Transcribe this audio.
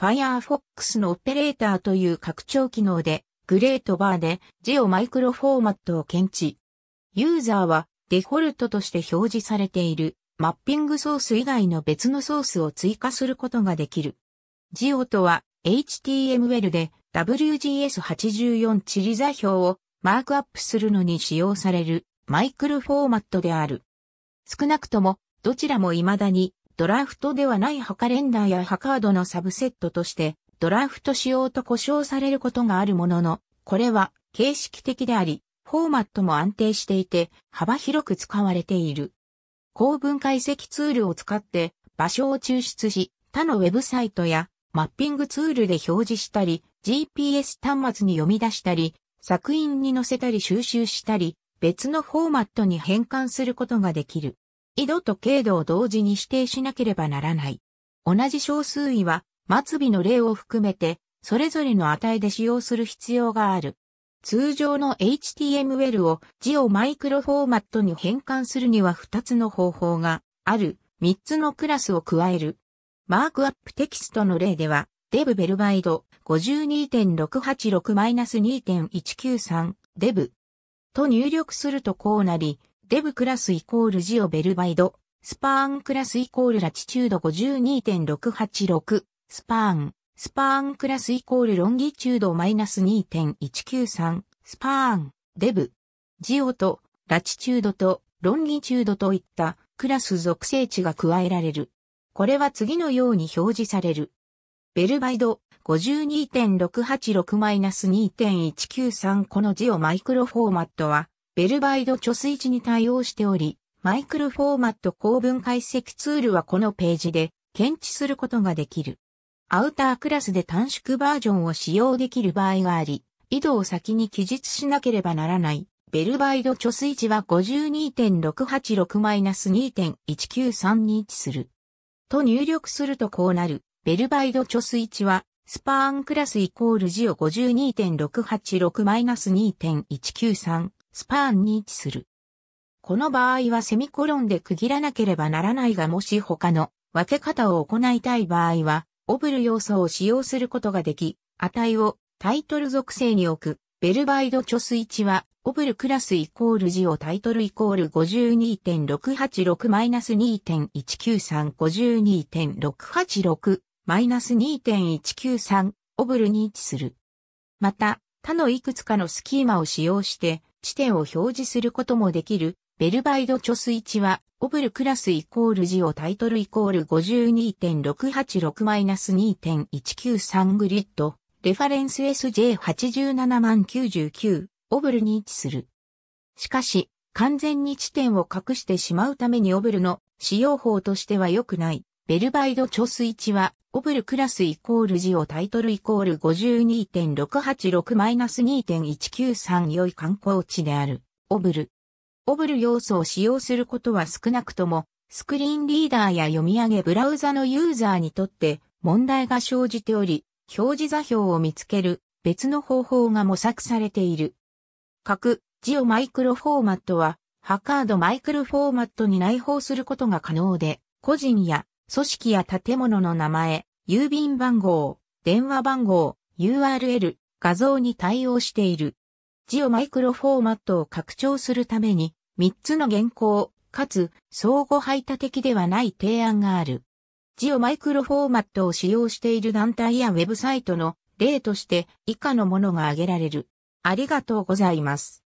Firefox のオペレーターという拡張機能で、グレートバーでジオマイクロフォーマットを検知。ユーザーはデフォルトとして表示されているマッピングソース以外の別のソースを追加することができる。ジオとは HTML で WGS84 地理座標をマークアップするのに使用されるマイクロフォーマットである。少なくともどちらも未だにドラフトではないハカレンダーやハカードのサブセットとして、ドラフト仕様と呼称されることがあるものの、これは形式的であり、フォーマットも安定していて、幅広く使われている。高分解析ツールを使って場所を抽出し、他のウェブサイトやマッピングツールで表示したり、GPS 端末に読み出したり、作品に載せたり収集したり、別のフォーマットに変換することができる。緯度と経度を同時に指定しなければならない。同じ小数位は、末尾の例を含めて、それぞれの値で使用する必要がある。通常の HTML を字をマイクロフォーマットに変換するには2つの方法がある3つのクラスを加える。マークアップテキストの例では、デブベルバイド52.686-2.193デブと入力するとこうなり、デブクラスイコールジオベルバイド、スパーンクラスイコールラチチュード52.686、スパーン、スパーンクラスイコールロンギチュードマイナス2.193、スパーン、デブ、ジオと、ラチチュードと、ロンギチュードといったクラス属性値が加えられる。これは次のように表示される。ベルバイド52.686-2.193このジオマイクロフォーマットはベルバイド貯水池に対応しており、マイクロフォーマット高文解析ツールはこのページで検知することができる。アウタークラスで短縮バージョンを使用できる場合があり、移動先に記述しなければならない。ベルバイド貯水池は52.686-2.1932に位置する。と入力するとこうなる。ベルバイド貯水池は、スパーンクラスイコールジオ52.686-2.193スパーンに位置する。この場合はセミコロンで区切らなければならないがもし他の分け方を行いたい場合は、オブル要素を使用することができ、値をタイトル属性に置く、ベルバイドチョス1は、オブルクラスイコール字をタイトルイコール52.686-2.19352.686マイナス2.193オブルに位置する。また、他のいくつかのスキーマを使用して、地点を表示することもできる、ベルバイド貯水池は、オブルクラスイコールジオタイトルイコール52.686-2.193グリッド、レファレンス SJ87 万99、オブルに位置する。しかし、完全に地点を隠してしまうためにオブルの使用法としては良くない。ベルバイド貯水池はオブルクラスイコールジオタイトルイコール5 2 6 8 6 2 1 9 3良い観光地である、オブル。オブル要素を使用することは少なくとも、スクリーンリーダーや読み上げブラウザのユーザーにとって問題が生じており、表示座標を見つける別の方法が模索されている。各ジオマイクロフォーマットは、ハカードマイクロフォーマットに内包することが可能で、個人や組織や建物の名前、郵便番号、電話番号、URL、画像に対応している。字をマイクロフォーマットを拡張するために、3つの原稿、かつ相互排他的ではない提案がある。字をマイクロフォーマットを使用している団体やウェブサイトの例として以下のものが挙げられる。ありがとうございます。